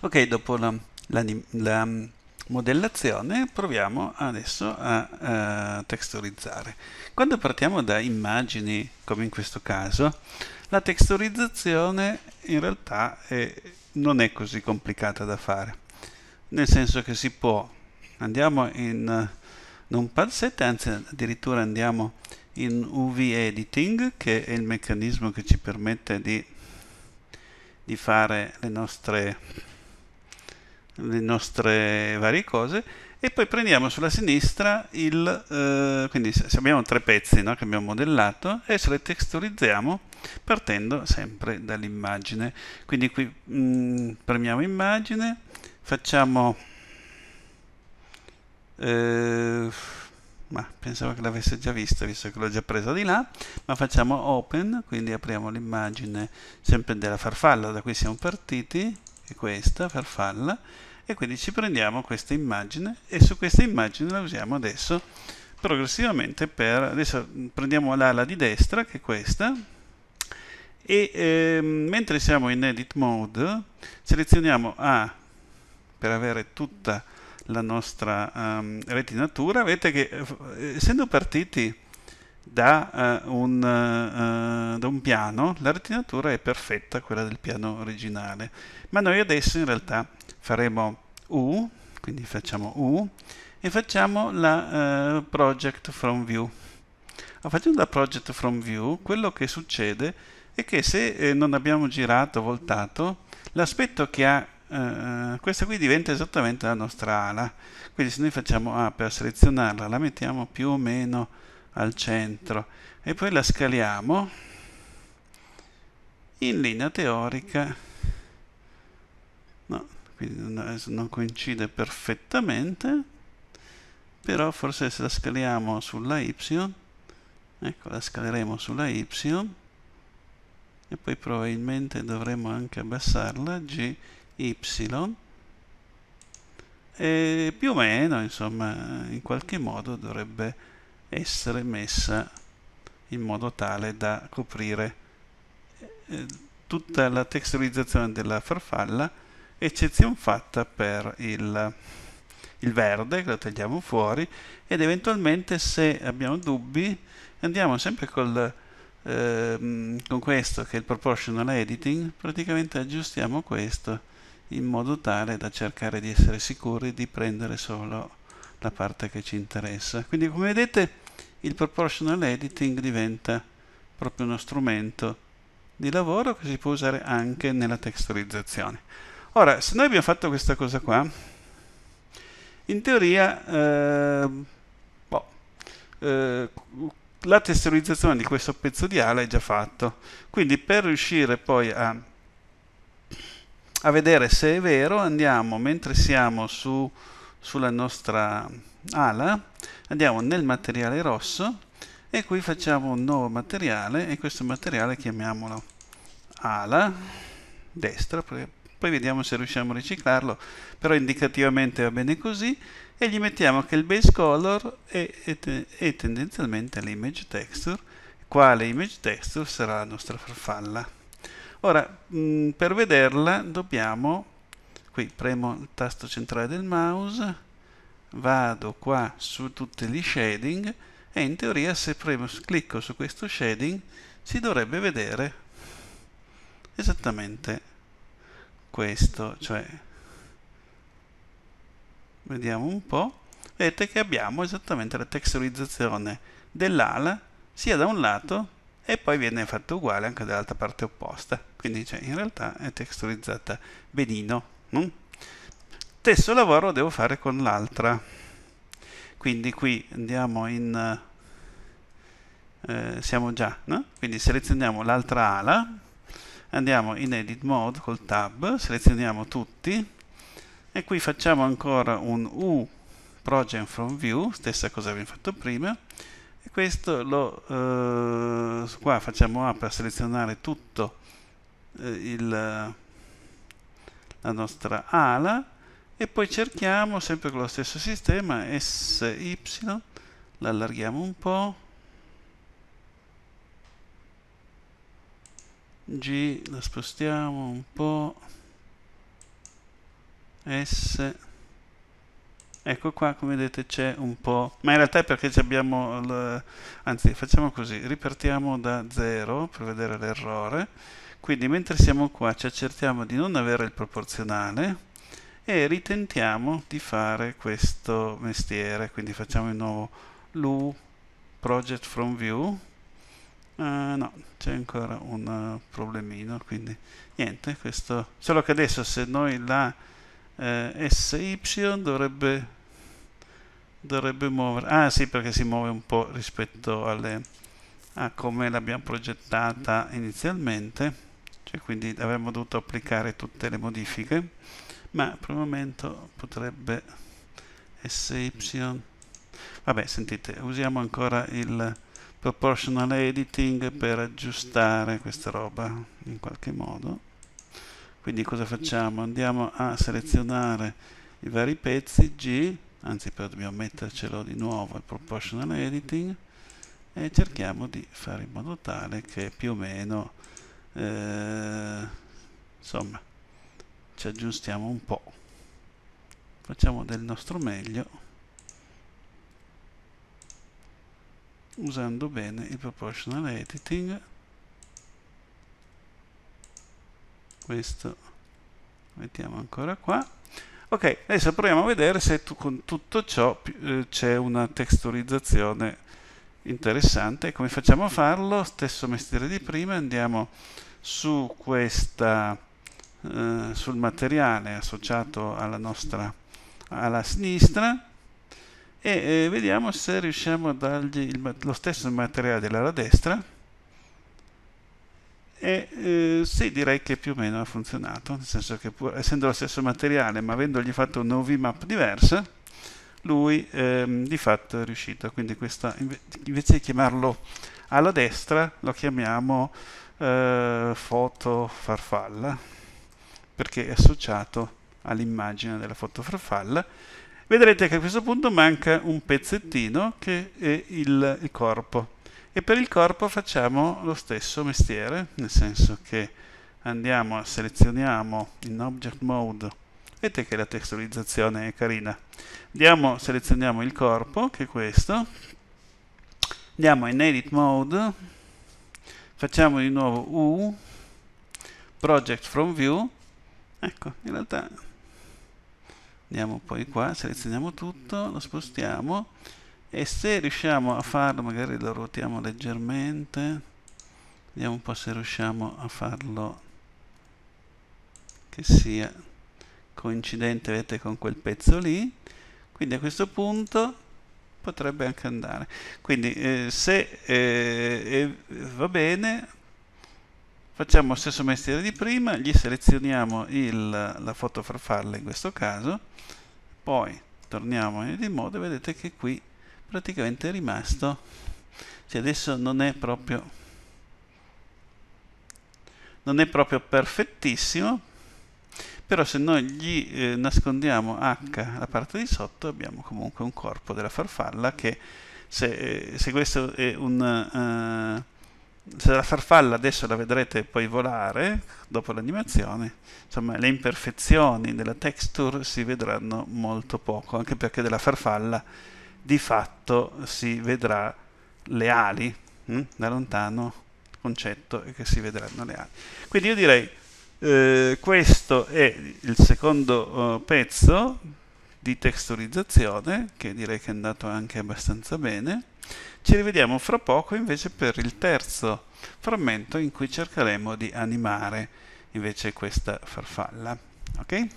Ok, dopo la, la, la mm, modellazione proviamo adesso a, a texturizzare. Quando partiamo da immagini, come in questo caso, la texturizzazione in realtà è, non è così complicata da fare. Nel senso che si può, andiamo in Numpad 7, anzi addirittura andiamo in UV Editing, che è il meccanismo che ci permette di, di fare le nostre le nostre varie cose e poi prendiamo sulla sinistra il eh, quindi se abbiamo tre pezzi no, che abbiamo modellato adesso le texturizziamo partendo sempre dall'immagine quindi qui mh, mm, premiamo immagine facciamo eh, ma pensavo che l'avesse già vista visto che l'ho già presa di là ma facciamo open quindi apriamo l'immagine sempre della farfalla da cui siamo partiti è questa farfalla e quindi ci prendiamo questa immagine e su questa immagine la usiamo adesso progressivamente per adesso prendiamo l'ala di destra che è questa e eh, mentre siamo in edit mode selezioniamo A per avere tutta la nostra um, ehm, retinatura vedete che eh, essendo partiti da, uh, un, uh, da un piano, l'artinatura è perfetta, quella del piano originale. Ma noi adesso in realtà faremo U, quindi facciamo U, e facciamo la uh, project from view. Ma ah, facendo la project from view, quello che succede è che se eh, non abbiamo girato, voltato, l'aspetto che ha Uh, questa qui diventa esattamente la nostra ala quindi se noi facciamo A per selezionarla la mettiamo più o meno al centro e poi la scaliamo in linea teorica no, quindi non coincide perfettamente però forse se la scaliamo sulla y ecco la scaleremo sulla y e poi probabilmente dovremo anche abbassarla g y e più o meno insomma in qualche modo dovrebbe essere messa in modo tale da coprire eh, tutta la texturizzazione della farfalla eccezion fatta per il, il verde che lo tagliamo fuori ed eventualmente se abbiamo dubbi andiamo sempre col ehm, con questo che è il proportional editing praticamente aggiustiamo questo in modo tale da cercare di essere sicuri di prendere solo la parte che ci interessa. Quindi come vedete il proportional editing diventa proprio uno strumento di lavoro che si può usare anche nella texturizzazione. Ora, se noi abbiamo fatto questa cosa qua, in teoria eh, boh, eh, la texturizzazione di questo pezzo di ala è già fatto, quindi per riuscire poi a, a vedere se è vero andiamo, mentre siamo su sulla nostra ala, andiamo nel materiale rosso e qui facciamo un nuovo materiale e questo materiale chiamiamolo ala destra, poi vediamo se riusciamo a riciclarlo, però indicativamente va bene così e gli mettiamo che il base color è, è, è tendenzialmente l'image texture, quale image texture sarà la nostra farfalla. Ora, mh, mm, per vederla dobbiamo qui premo il tasto centrale del mouse, vado qua su tutti gli shading e in teoria se premo, clicco su questo shading si dovrebbe vedere esattamente questo, cioè vediamo un po', vedete che abbiamo esattamente la texturizzazione dell'ala sia da un lato e poi viene fatta uguale anche dall'altra parte opposta, quindi cioè, in realtà è texturizzata benino. No? Mm? Stesso lavoro devo fare con l'altra. Quindi qui andiamo in... Eh, siamo già, no? Quindi selezioniamo l'altra ala, andiamo in Edit Mode col Tab, selezioniamo tutti e qui facciamo ancora un U Project From View, stessa cosa abbiamo fatto prima, e questo lo eh, qua facciamo A per selezionare tutto eh, il la nostra ala e poi cerchiamo sempre con lo stesso sistema SY, l'allarghiamo un po', G la spostiamo un po', S, ecco qua come vedete c'è un po', ma in realtà è perché abbiamo, anzi facciamo così, ripartiamo da 0 per vedere l'errore, quindi mentre siamo qua ci accertiamo di non avere il proporzionale e ritentiamo di fare questo mestiere. Quindi facciamo di nuovo lu project from view. Uh, no, c'è ancora un eh, problemino, quindi niente, questo... Solo che adesso se noi la eh, SY dovrebbe dovrebbe muovere ah sì perché si muove un po' rispetto alle, a come l'abbiamo progettata inizialmente cioè quindi avremmo dovuto applicare tutte le modifiche ma per il momento potrebbe sy vabbè sentite usiamo ancora il proportional editing per aggiustare questa roba in qualche modo quindi cosa facciamo? andiamo a selezionare i vari pezzi G anzi però dobbiamo mettercelo di nuovo il proportional editing e cerchiamo di fare in modo tale che più o meno eh, insomma ci aggiustiamo un po' facciamo del nostro meglio usando bene il proportional editing questo mettiamo ancora qua ok adesso proviamo a vedere se tu, con tutto ciò eh, c'è una texturizzazione interessante. Come facciamo a farlo? Stesso mestiere di prima, andiamo su questa, eh, sul materiale associato alla nostra alla sinistra e eh, vediamo se riusciamo a dargli il, lo stesso materiale dell'ala destra e eh, sì direi che più o meno ha funzionato nel senso che pur essendo lo stesso materiale ma avendogli fatto una OV map diversa lui ehm, di fatto è riuscito, quindi questa, invece di chiamarlo alla destra lo chiamiamo eh, foto farfalla perché è associato all'immagine della foto farfalla vedrete che a questo punto manca un pezzettino che è il, il corpo e per il corpo facciamo lo stesso mestiere nel senso che andiamo, selezioniamo in object mode Vedete che la testualizzazione è carina. Andiamo, selezioniamo il corpo, che è questo. Andiamo in Edit Mode. Facciamo di nuovo U, Project from View. Ecco, in realtà andiamo poi qua, selezioniamo tutto, lo spostiamo e se riusciamo a farlo, magari lo ruotiamo leggermente. Vediamo un po' se riusciamo a farlo che sia coincidente vedete con quel pezzo lì quindi a questo punto potrebbe anche andare quindi eh, se eh, va bene facciamo lo stesso mestiere di prima gli selezioniamo il, la foto farfalla in questo caso poi torniamo in edit mode e vedete che qui praticamente è rimasto cioè adesso non è proprio non è proprio perfettissimo però se noi gli eh, nascondiamo H la parte di sotto abbiamo comunque un corpo della farfalla che se, eh, se questo è un... Eh, se la farfalla adesso la vedrete poi volare dopo l'animazione, insomma le imperfezioni della texture si vedranno molto poco, anche perché della farfalla di fatto si vedrà le ali, hm? da lontano concetto è che si vedranno le ali. Quindi io direi eh, questo è il secondo eh, pezzo di testurizzazione che direi che è andato anche abbastanza bene ci rivediamo fra poco invece per il terzo frammento in cui cercheremo di animare invece questa farfalla ok?